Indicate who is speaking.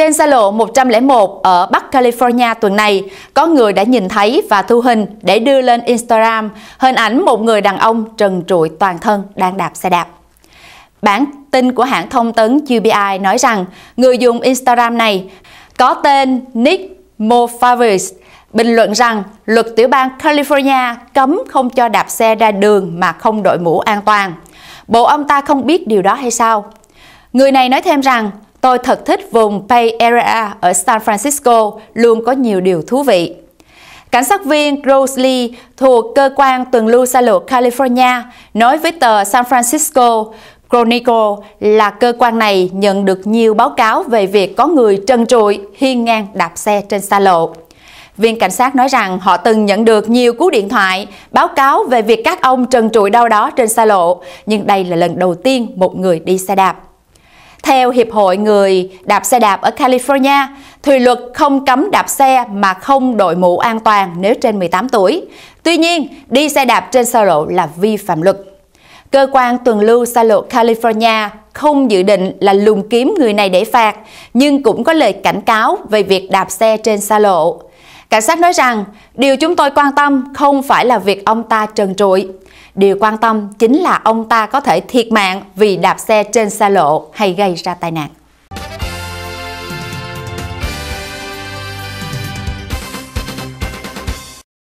Speaker 1: Trên xa lộ 101 ở Bắc California tuần này, có người đã nhìn thấy và thu hình để đưa lên Instagram hình ảnh một người đàn ông trần trụi toàn thân đang đạp xe đạp. Bản tin của hãng thông tấn QBI nói rằng người dùng Instagram này có tên Nick Mofavis bình luận rằng luật tiểu bang California cấm không cho đạp xe ra đường mà không đội mũ an toàn. Bộ ông ta không biết điều đó hay sao? Người này nói thêm rằng Tôi thật thích vùng Bay Area ở San Francisco, luôn có nhiều điều thú vị. Cảnh sát viên Rose Lee thuộc cơ quan tuần lưu xa lộ California nói với tờ San Francisco Chronicle là cơ quan này nhận được nhiều báo cáo về việc có người trần trụi hiên ngang đạp xe trên xa lộ. Viên cảnh sát nói rằng họ từng nhận được nhiều cú điện thoại báo cáo về việc các ông trần trụi đâu đó trên xa lộ, nhưng đây là lần đầu tiên một người đi xe đạp. Theo Hiệp hội Người đạp xe đạp ở California, thì luật không cấm đạp xe mà không đội mũ an toàn nếu trên 18 tuổi. Tuy nhiên, đi xe đạp trên xa lộ là vi phạm luật. Cơ quan tuần lưu xa lộ California không dự định là lùng kiếm người này để phạt, nhưng cũng có lời cảnh cáo về việc đạp xe trên xa lộ. Cảnh sát nói rằng, điều chúng tôi quan tâm không phải là việc ông ta trần trụi, Điều quan tâm chính là ông ta có thể thiệt mạng vì đạp xe trên xa lộ hay gây ra tai nạn.